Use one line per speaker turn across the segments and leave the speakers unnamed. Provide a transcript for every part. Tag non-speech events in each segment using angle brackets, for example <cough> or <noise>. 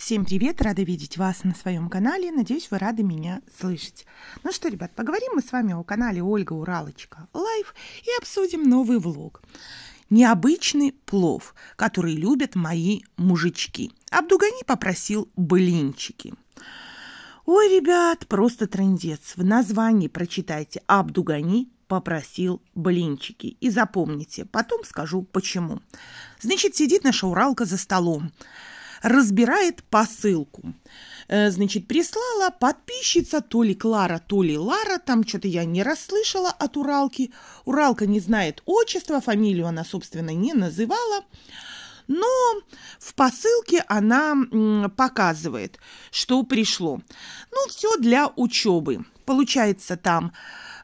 Всем привет! Рада видеть вас на своем канале. Надеюсь, вы рады меня слышать. Ну что, ребят, поговорим мы с вами о канале Ольга Уралочка Лайв и обсудим новый влог. Необычный плов, который любят мои мужички. Абдугани попросил блинчики. Ой, ребят, просто трендец. В названии прочитайте «Абдугани попросил блинчики. И запомните, потом скажу почему. Значит, сидит наша Уралка за столом разбирает посылку. Э, значит, прислала подписчица то ли Клара, то ли Лара, там что-то я не расслышала от Уралки. Уралка не знает отчества, фамилию она, собственно, не называла. Но в посылке она показывает, что пришло. Ну, все для учебы. Получается там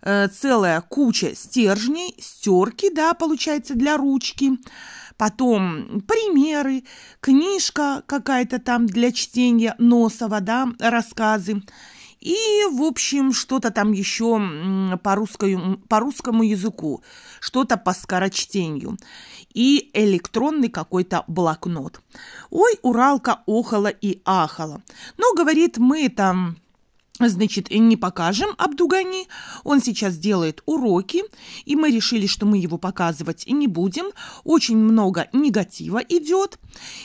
э, целая куча стержней, стерки, да, получается, для ручки, потом примеры, книжка какая-то там для чтения Носова, да, рассказы. И, в общем, что-то там еще по русскому, по русскому языку, что-то по скорочтению. И электронный какой-то блокнот. Ой, Уралка охала и ахала. Но, говорит, мы там Значит, э, не покажем Абдугани. Он сейчас делает уроки, и мы решили, что мы его показывать не будем. Очень много негатива идет,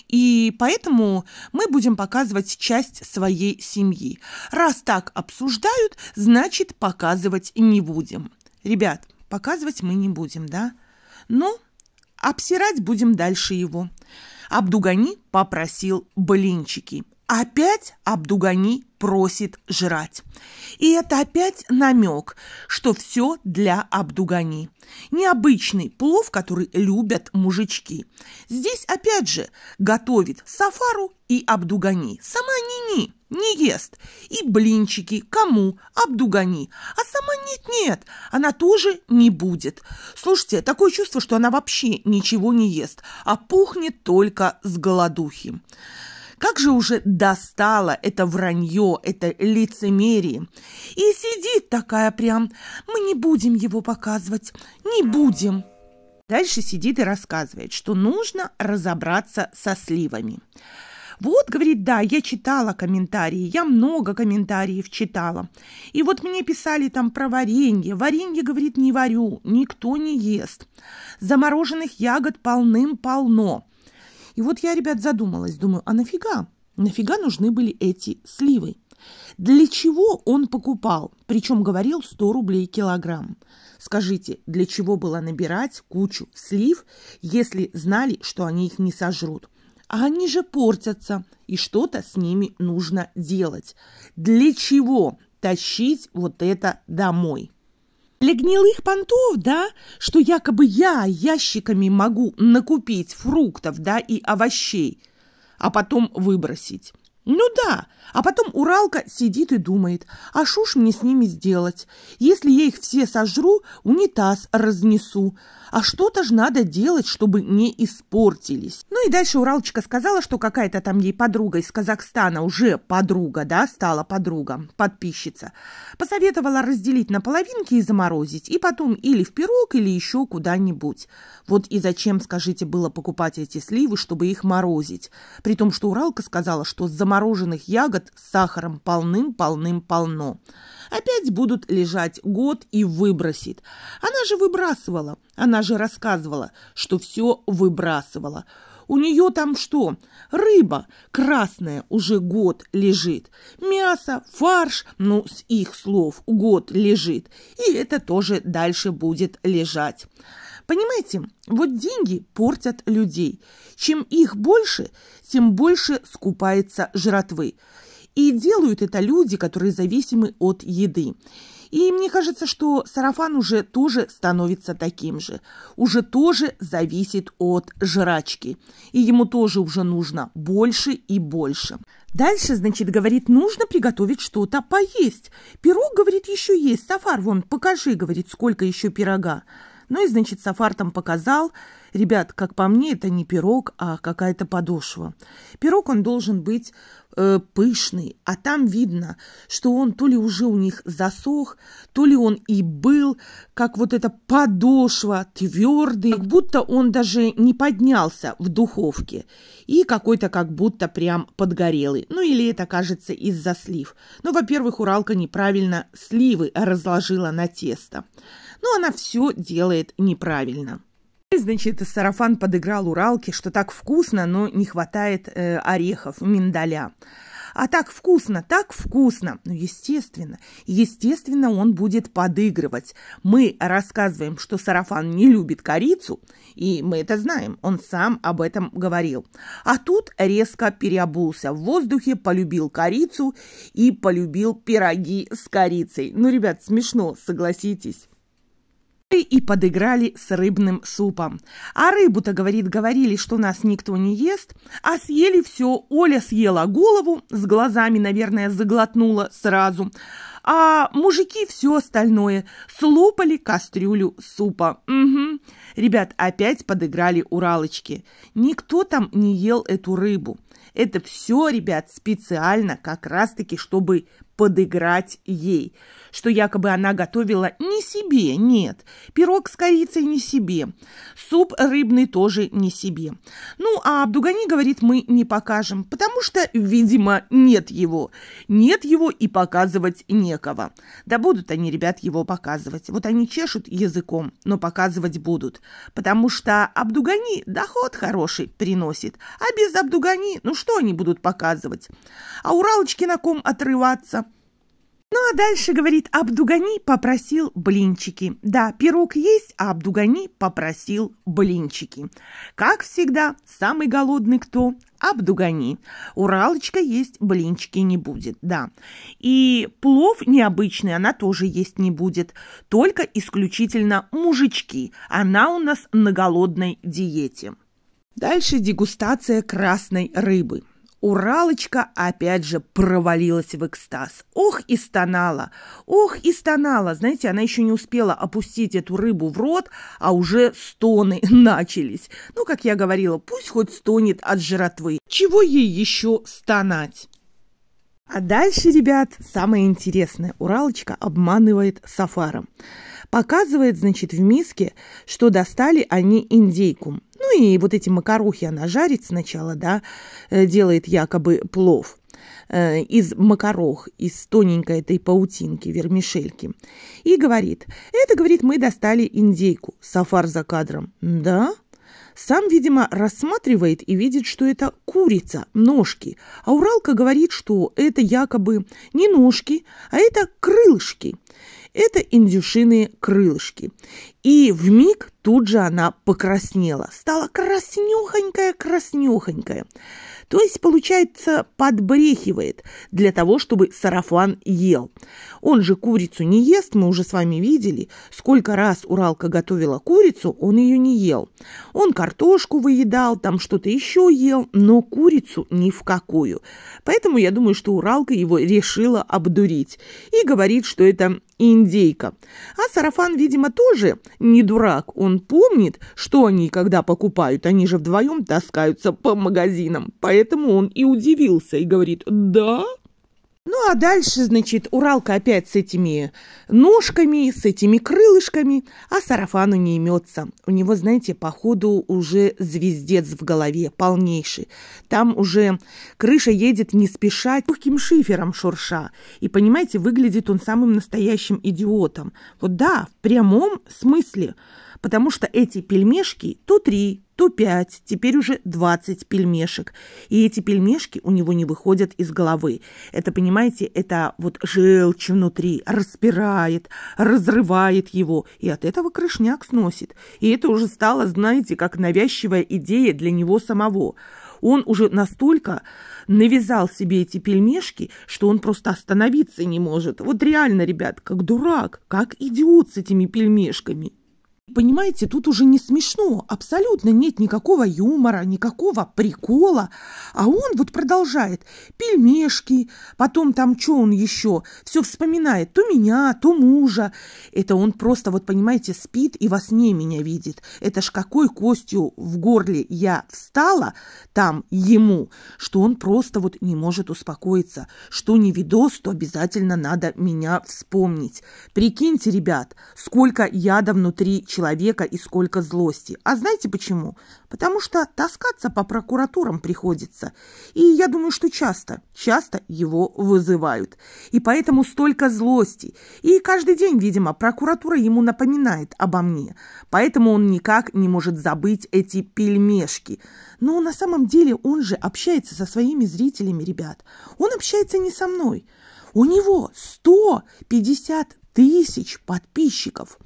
и поэтому мы будем показывать часть своей семьи. Раз так обсуждают, значит, показывать не будем. Ребят, показывать мы не будем, да? Но ну, обсирать будем дальше его. Абдугани попросил блинчики. Опять Абдугани просит жрать. И это опять намек, что все для Абдугани. Необычный плов, который любят мужички. Здесь опять же готовит Сафару и Абдугани. Сама Нини не ест. И блинчики кому? Абдугани. А сама нет-нет, она тоже не будет. Слушайте, такое чувство, что она вообще ничего не ест, а пухнет только с голодухи. Как же уже достало это вранье, это лицемерие. И сидит такая прям, мы не будем его показывать, не будем. Дальше сидит и рассказывает, что нужно разобраться со сливами. Вот, говорит, да, я читала комментарии, я много комментариев читала. И вот мне писали там про варенье. Варенье, говорит, не варю, никто не ест. Замороженных ягод полным-полно. И вот я, ребят, задумалась, думаю, а нафига? Нафига нужны были эти сливы? Для чего он покупал? Причем говорил 100 рублей килограмм. Скажите, для чего было набирать кучу слив, если знали, что они их не сожрут? А они же портятся, и что-то с ними нужно делать. Для чего тащить вот это домой? Для гнилых понтов, да, что якобы я ящиками могу накупить фруктов, да, и овощей, а потом выбросить. Ну да, а потом Уралка сидит и думает, а что ж мне с ними сделать? Если я их все сожру, унитаз разнесу. А что-то ж надо делать, чтобы не испортились. Ну и дальше Уралочка сказала, что какая-то там ей подруга из Казахстана, уже подруга, да, стала подруга, подписчица, посоветовала разделить на половинки и заморозить, и потом или в пирог, или еще куда-нибудь. Вот и зачем, скажите, было покупать эти сливы, чтобы их морозить? При том, что Уралка сказала, что заморозить мороженых ягод с сахаром полным-полным-полно. Опять будут лежать год и выбросит. Она же выбрасывала, она же рассказывала, что все выбрасывала. У нее там что? Рыба красная уже год лежит. Мясо, фарш, ну, с их слов, год лежит. И это тоже дальше будет лежать. Понимаете, вот деньги портят людей. Чем их больше, тем больше скупается жратвы. И делают это люди, которые зависимы от еды. И мне кажется, что сарафан уже тоже становится таким же. Уже тоже зависит от жрачки. И ему тоже уже нужно больше и больше. Дальше, значит, говорит, нужно приготовить что-то поесть. Пирог, говорит, еще есть. Сафар, вон, покажи, говорит, сколько еще пирога. Ну и, значит, Сафартом показал. Ребят, как по мне, это не пирог, а какая-то подошва. Пирог, он должен быть э, пышный, а там видно, что он то ли уже у них засох, то ли он и был, как вот эта подошва твердый, как будто он даже не поднялся в духовке и какой-то как будто прям подгорелый. Ну или это кажется из-за слив. Но ну, во-первых, Уралка неправильно сливы разложила на тесто. Но она все делает неправильно. Значит, сарафан подыграл Уралке, что так вкусно, но не хватает э, орехов, миндаля. А так вкусно, так вкусно. Ну, естественно, естественно, он будет подыгрывать. Мы рассказываем, что сарафан не любит корицу, и мы это знаем, он сам об этом говорил. А тут резко переобулся в воздухе, полюбил корицу и полюбил пироги с корицей. Ну, ребят, смешно, согласитесь и подыграли с рыбным супом. А рыбу-то, говорит, говорили, что нас никто не ест, а съели все. Оля съела голову, с глазами, наверное, заглотнула сразу. А мужики все остальное слопали кастрюлю супа. Угу. Ребят, опять подыграли уралочки. Никто там не ел эту рыбу. Это все, ребят, специально, как раз-таки, чтобы подыграть ей, что якобы она готовила не себе, нет, пирог с корицей не себе, суп рыбный тоже не себе. Ну, а Абдугани говорит, мы не покажем, потому что, видимо, нет его. Нет его и показывать некого. Да будут они, ребят, его показывать. Вот они чешут языком, но показывать будут, потому что Абдугани доход хороший приносит, а без Абдугани, ну что они будут показывать? А Уралочки на ком отрываться? Ну а дальше, говорит, Абдугани попросил блинчики. Да, пирог есть, а Абдугани попросил блинчики. Как всегда, самый голодный кто? Абдугани. Уралочка есть, блинчики не будет, да. И плов необычный она тоже есть не будет. Только исключительно мужички. Она у нас на голодной диете. Дальше дегустация красной рыбы. Уралочка опять же провалилась в экстаз. Ох и стонала, ох и стонала. Знаете, она еще не успела опустить эту рыбу в рот, а уже стоны <laughs> начались. Ну, как я говорила, пусть хоть стонет от жратвы. Чего ей еще стонать? А дальше, ребят, самое интересное. Уралочка обманывает Сафаром. Показывает, значит, в миске, что достали они индейку. Ну и вот эти макарухи она жарит сначала, да, э, делает якобы плов э, из макарох, из тоненькой этой паутинки, вермишельки. И говорит, это, говорит, мы достали индейку. Сафар за кадром. Да? Сам, видимо, рассматривает и видит, что это курица, ножки. А Уралка говорит, что это якобы не ножки, а это крылышки. Это индюшиные крылышки. И в миг Тут же она покраснела, стала краснюхонькая-краснюхонькая. То есть, получается, подбрехивает для того, чтобы сарафан ел. Он же курицу не ест, мы уже с вами видели. Сколько раз Уралка готовила курицу, он ее не ел. Он картошку выедал, там что-то еще ел, но курицу ни в какую. Поэтому я думаю, что Уралка его решила обдурить. И говорит, что это индейка. А сарафан, видимо, тоже не дурак. Он помнит, что они когда покупают, они же вдвоем таскаются по магазинам. Поэтому он и удивился и говорит «Да?» Ну а дальше, значит, Уралка опять с этими ножками, с этими крылышками, а сарафану не имется. У него, знаете, походу уже звездец в голове полнейший. Там уже крыша едет не спеша, легким шифером шурша. И, понимаете, выглядит он самым настоящим идиотом. Вот да, в прямом смысле – потому что эти пельмешки то три, то пять, теперь уже двадцать пельмешек. И эти пельмешки у него не выходят из головы. Это, понимаете, это вот желчь внутри распирает, разрывает его, и от этого крышняк сносит. И это уже стало, знаете, как навязчивая идея для него самого. Он уже настолько навязал себе эти пельмешки, что он просто остановиться не может. Вот реально, ребят, как дурак, как идиот с этими пельмешками. Понимаете, тут уже не смешно, абсолютно нет никакого юмора, никакого прикола. А он вот продолжает пельмешки, потом там что он еще, все вспоминает, то меня, то мужа. Это он просто, вот понимаете, спит и во сне меня видит. Это ж какой костью в горле я встала там ему, что он просто вот не может успокоиться, что не видос, то обязательно надо меня вспомнить. Прикиньте, ребят, сколько яда внутри человека человека и сколько злости. А знаете почему? Потому что таскаться по прокуратурам приходится. И я думаю, что часто, часто его вызывают. И поэтому столько злости. И каждый день, видимо, прокуратура ему напоминает обо мне. Поэтому он никак не может забыть эти пельмешки. Но на самом деле он же общается со своими зрителями, ребят. Он общается не со мной. У него 150 тысяч подписчиков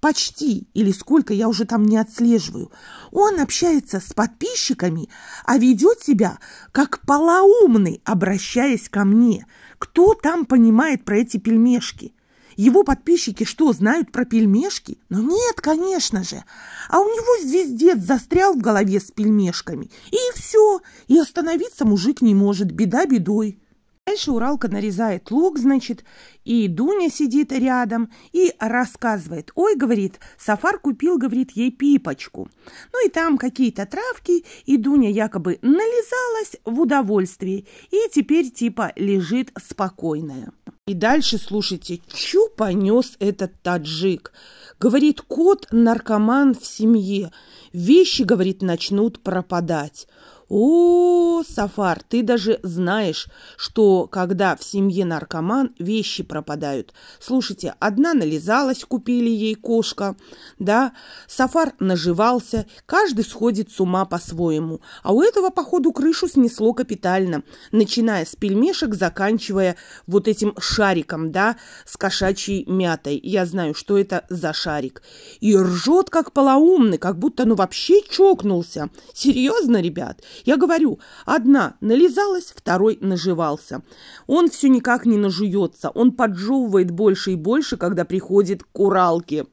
почти, или сколько я уже там не отслеживаю. Он общается с подписчиками, а ведет себя как полоумный, обращаясь ко мне. Кто там понимает про эти пельмешки? Его подписчики что, знают про пельмешки? Ну нет, конечно же. А у него звездец застрял в голове с пельмешками. И все. И остановиться мужик не может. Беда бедой. Дальше Уралка нарезает лук, значит, и Дуня сидит рядом и рассказывает. Ой, говорит, Сафар купил, говорит, ей пипочку. Ну и там какие-то травки, и Дуня якобы нализалась в удовольствии и теперь типа лежит спокойная. И дальше, слушайте, чу понес этот таджик. Говорит, кот наркоман в семье. Вещи, говорит, начнут пропадать. «О, Сафар, ты даже знаешь, что когда в семье наркоман, вещи пропадают. Слушайте, одна нализалась, купили ей кошка, да, Сафар наживался, каждый сходит с ума по-своему, а у этого, походу, крышу снесло капитально, начиная с пельмешек, заканчивая вот этим шариком, да, с кошачьей мятой. Я знаю, что это за шарик. И ржет, как полоумный, как будто, ну, вообще чокнулся. Серьезно, ребят?» Я говорю, одна нализалась, второй наживался. Он все никак не нажуется, он поджевывает больше и больше, когда приходит к уралке.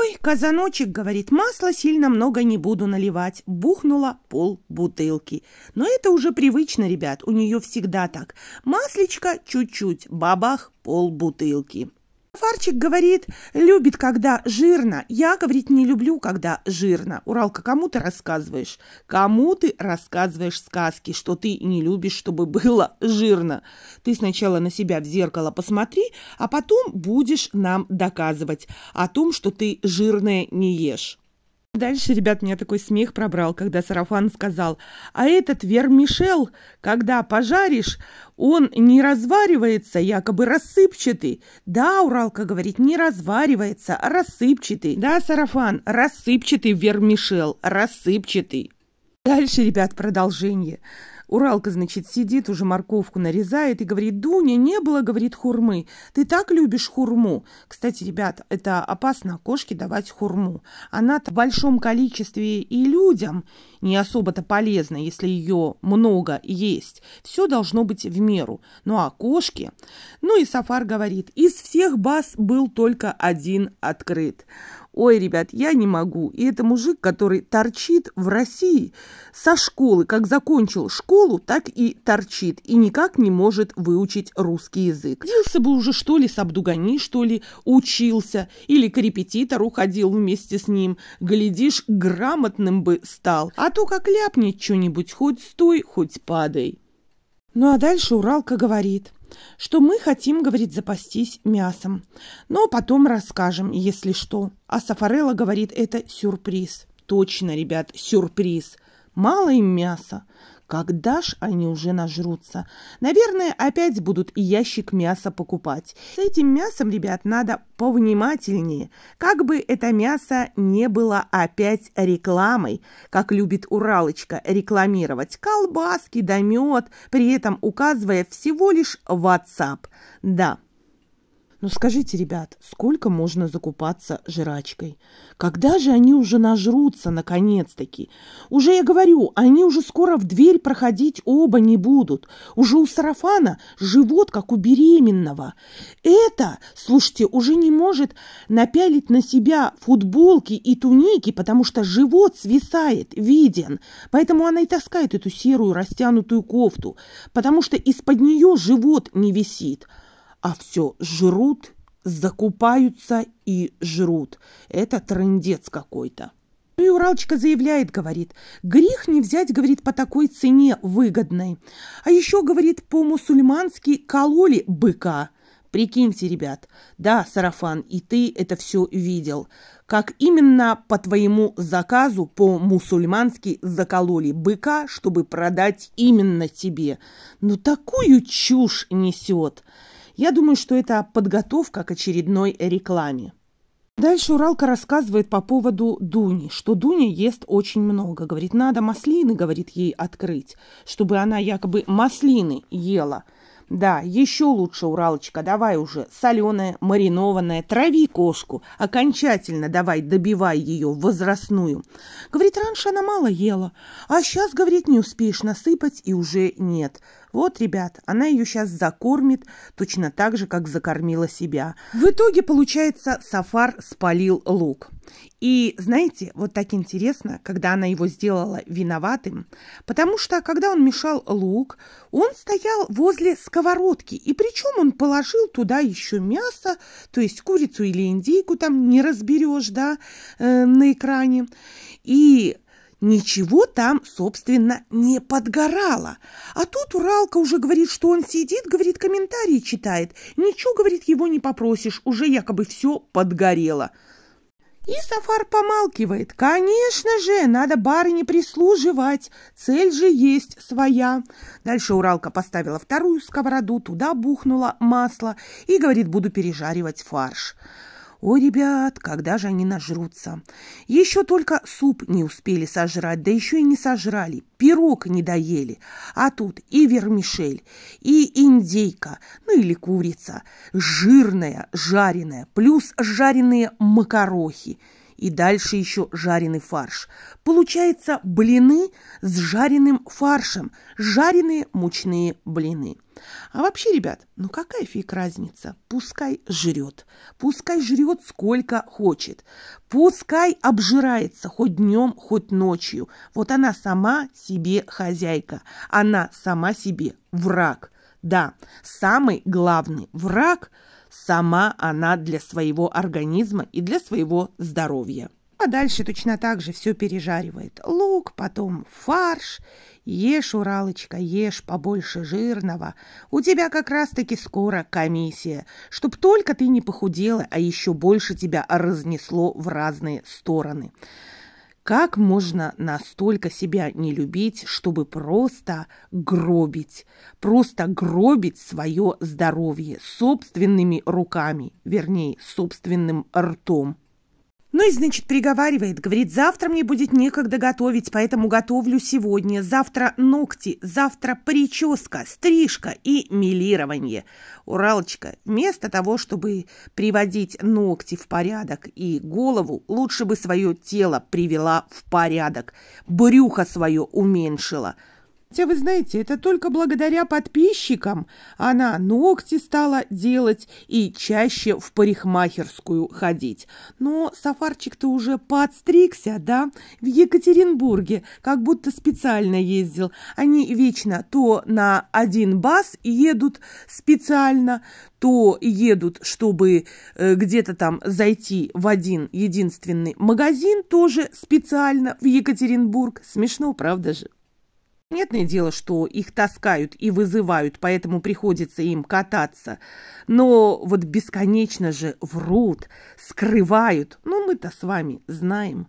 «Ой, казаночек, — говорит, — масла сильно много не буду наливать». Бухнула пол бутылки. Но это уже привычно, ребят, у нее всегда так. Маслечко чуть-чуть, бабах, пол бутылки. Фарчик говорит, любит, когда жирно. Я, говорит, не люблю, когда жирно. Уралка, кому ты рассказываешь? Кому ты рассказываешь сказки, что ты не любишь, чтобы было жирно? Ты сначала на себя в зеркало посмотри, а потом будешь нам доказывать о том, что ты жирное не ешь. Дальше, ребят, меня такой смех пробрал, когда Сарафан сказал, а этот вермишел, когда пожаришь, он не разваривается, якобы рассыпчатый. Да, Уралка говорит, не разваривается, а рассыпчатый. Да, Сарафан, рассыпчатый вермишел, рассыпчатый. Дальше, ребят, продолжение. Уралка, значит, сидит, уже морковку нарезает и говорит, Дуня, не было, говорит, хурмы. Ты так любишь хурму. Кстати, ребят, это опасно кошке давать хурму. Она в большом количестве и людям не особо-то полезна, если ее много есть. Все должно быть в меру. Ну а кошки... Ну и Сафар говорит, из всех баз был только один открыт. Ой, ребят, я не могу. И это мужик, который торчит в России со школы. Как закончил школу, так и торчит. И никак не может выучить русский язык. Делся бы уже, что ли, с Абдугани, что ли, учился. Или к репетитору ходил вместе с ним. Глядишь, грамотным бы стал. А то как ляпнет что-нибудь, хоть стой, хоть падай. Ну а дальше Уралка говорит – что мы хотим, говорит, запастись мясом. Но потом расскажем, если что. А Сафарелла говорит, это сюрприз. Точно, ребят, сюрприз. Мало им мяса. Когда ж они уже нажрутся. Наверное, опять будут и ящик мяса покупать. С этим мясом, ребят, надо повнимательнее. Как бы это мясо не было опять рекламой, как любит Уралочка рекламировать колбаски да мед, при этом указывая всего лишь WhatsApp. Да, но «Ну скажите, ребят, сколько можно закупаться жрачкой? Когда же они уже нажрутся, наконец-таки? Уже я говорю, они уже скоро в дверь проходить оба не будут. Уже у сарафана живот, как у беременного. Это, слушайте, уже не может напялить на себя футболки и туники, потому что живот свисает, виден. Поэтому она и таскает эту серую растянутую кофту, потому что из-под нее живот не висит а все жрут, закупаются и жрут. Это трындец какой-то. Ну и Уралочка заявляет, говорит, грех не взять, говорит, по такой цене выгодной. А еще, говорит, по-мусульмански кололи быка. Прикиньте, ребят, да, Сарафан, и ты это все видел. Как именно по твоему заказу по-мусульмански закололи быка, чтобы продать именно тебе. Ну такую чушь несет. Я думаю, что это подготовка к очередной рекламе. Дальше Уралка рассказывает по поводу Дуни, что Дуня ест очень много. Говорит, надо маслины, говорит, ей открыть, чтобы она якобы маслины ела. Да, еще лучше, Уралочка, давай уже соленая, маринованная, трави кошку, окончательно давай добивай ее возрастную. Говорит, раньше она мало ела, а сейчас, говорит, не успеешь насыпать и уже нет. Вот, ребят, она ее сейчас закормит, точно так же, как закормила себя. В итоге, получается, Сафар спалил лук. И, знаете, вот так интересно, когда она его сделала виноватым, потому что, когда он мешал лук, он стоял возле сковородки, и причем он положил туда еще мясо, то есть курицу или индейку, там не разберешь, да, э, на экране. И Ничего там, собственно, не подгорало. А тут Уралка уже говорит, что он сидит, говорит, комментарии читает. Ничего, говорит, его не попросишь, уже якобы все подгорело. И Сафар помалкивает. Конечно же, надо барыне прислуживать. Цель же есть своя. Дальше Уралка поставила вторую сковороду, туда бухнула масло и говорит, буду пережаривать фарш. «О, ребят, когда же они нажрутся?» Еще только суп не успели сожрать, да еще и не сожрали, пирог не доели. А тут и вермишель, и индейка, ну или курица, жирная, жареная, плюс жареные макарохи – и дальше еще жареный фарш. Получается блины с жареным фаршем, жареные мучные блины. А вообще, ребят, ну какая фиг разница? Пускай жрет. Пускай жрет сколько хочет. Пускай обжирается хоть днем, хоть ночью. Вот она сама себе хозяйка. Она сама себе враг. Да, самый главный враг – Сама она для своего организма и для своего здоровья. А дальше точно так же все пережаривает. Лук, потом фарш. Ешь, Уралочка, ешь побольше жирного. У тебя как раз-таки скоро комиссия. Чтоб только ты не похудела, а еще больше тебя разнесло в разные стороны. Как можно настолько себя не любить, чтобы просто гробить, просто гробить свое здоровье собственными руками, вернее, собственным ртом? Ну и, значит, приговаривает, говорит, завтра мне будет некогда готовить, поэтому готовлю сегодня, завтра ногти, завтра прическа, стрижка и милирование. Уралочка, вместо того, чтобы приводить ногти в порядок и голову, лучше бы свое тело привела в порядок, брюхо свое уменьшила – Хотя, вы знаете, это только благодаря подписчикам она ногти стала делать и чаще в парикмахерскую ходить. Но Сафарчик-то уже подстригся, да, в Екатеринбурге, как будто специально ездил. Они вечно то на один бас едут специально, то едут, чтобы э, где-то там зайти в один единственный магазин, тоже специально в Екатеринбург. Смешно, правда же? Понятное дело, что их таскают и вызывают, поэтому приходится им кататься. Но вот бесконечно же врут, скрывают. Ну, мы-то с вами знаем.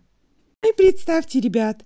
И представьте, ребят,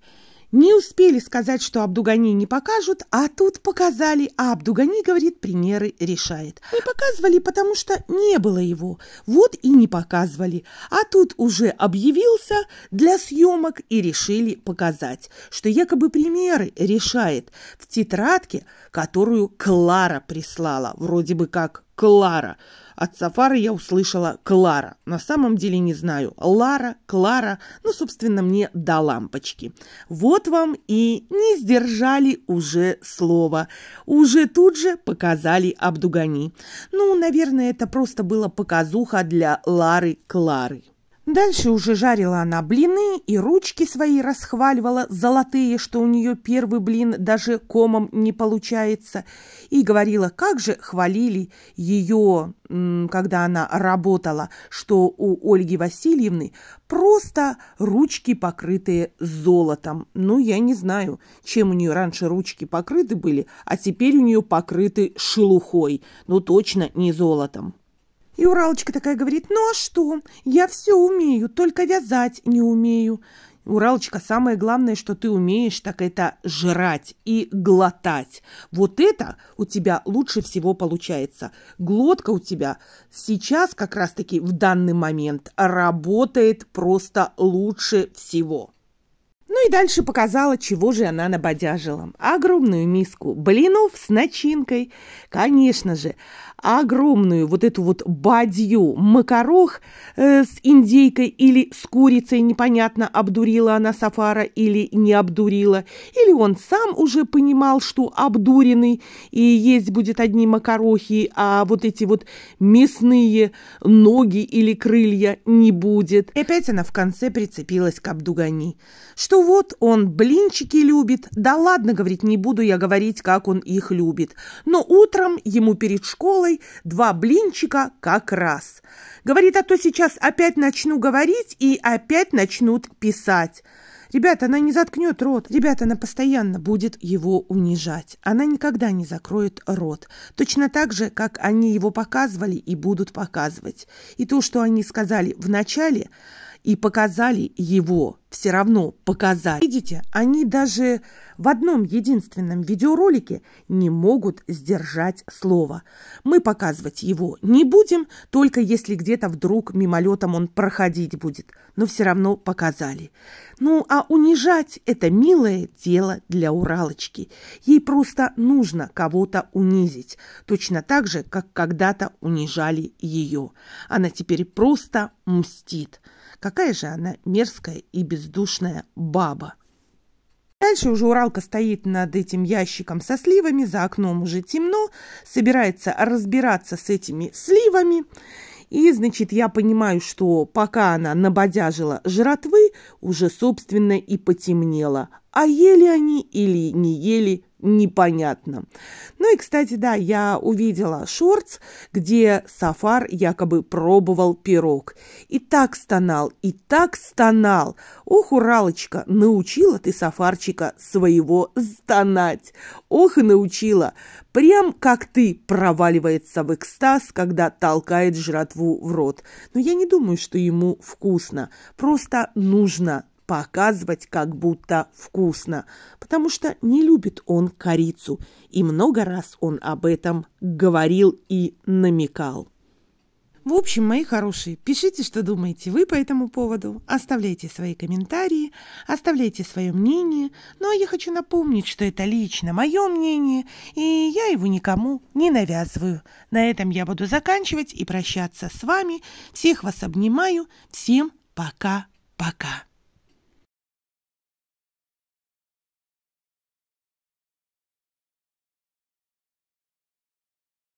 не успели сказать, что Абдугани не покажут, а тут показали, а Абдугани, говорит, примеры решает. Не показывали, потому что не было его, вот и не показывали. А тут уже объявился для съемок и решили показать, что якобы примеры решает в тетрадке, которую Клара прислала, вроде бы как Клара. От Сафары я услышала «Клара». На самом деле не знаю. Лара, Клара, ну, собственно, мне до лампочки. Вот вам и не сдержали уже слово. Уже тут же показали Абдугани. Ну, наверное, это просто было показуха для Лары Клары. Дальше уже жарила она блины и ручки свои расхваливала золотые, что у нее первый блин даже комом не получается, и говорила, как же хвалили ее, когда она работала, что у Ольги Васильевны просто ручки, покрытые золотом. Ну, я не знаю, чем у нее раньше ручки покрыты были, а теперь у нее покрыты шелухой, но точно не золотом. И Уралочка такая говорит, ну а что? Я все умею, только вязать не умею. Уралочка, самое главное, что ты умеешь, так это жрать и глотать. Вот это у тебя лучше всего получается. Глотка у тебя сейчас как раз-таки в данный момент работает просто лучше всего. Ну и дальше показала, чего же она набодяжила. Огромную миску блинов с начинкой. Конечно же, огромную вот эту вот бадью макарох э, с индейкой или с курицей, непонятно, обдурила она Сафара или не обдурила, или он сам уже понимал, что обдуренный и есть будет одни макарохи, а вот эти вот мясные ноги или крылья не будет. И опять она в конце прицепилась к Абдугани, что вот он блинчики любит, да ладно, говорит, не буду я говорить, как он их любит, но утром ему перед школой два блинчика как раз. Говорит, а то сейчас опять начну говорить и опять начнут писать. Ребята, она не заткнет рот. Ребята, она постоянно будет его унижать. Она никогда не закроет рот. Точно так же, как они его показывали и будут показывать. И то, что они сказали в начале и показали его все равно показать. Видите, они даже в одном единственном видеоролике не могут сдержать слово. Мы показывать его не будем, только если где-то вдруг мимолетом он проходить будет. Но все равно показали. Ну, а унижать – это милое дело для Уралочки. Ей просто нужно кого-то унизить. Точно так же, как когда-то унижали ее. Она теперь просто мстит. Какая же она мерзкая и безумная бездушная баба. Дальше уже Уралка стоит над этим ящиком со сливами, за окном уже темно, собирается разбираться с этими сливами. И, значит, я понимаю, что пока она набодяжила жратвы, уже, собственно, и потемнело. А ели они или не ели, непонятно. Ну и, кстати, да, я увидела шортс, где Сафар якобы пробовал пирог. И так стонал, и так стонал. Ох, Уралочка, научила ты Сафарчика своего стонать. Ох, и научила. Прям как ты проваливается в экстаз, когда толкает жратву в рот. Но я не думаю, что ему вкусно. Просто нужно показывать, как будто вкусно, потому что не любит он корицу, и много раз он об этом говорил и намекал. В общем, мои хорошие, пишите, что думаете вы по этому поводу, оставляйте свои комментарии, оставляйте свое мнение. Ну а я хочу напомнить, что это лично мое мнение, и я его никому не навязываю. На этом я буду заканчивать и прощаться с вами. Всех вас обнимаю. Всем пока-пока.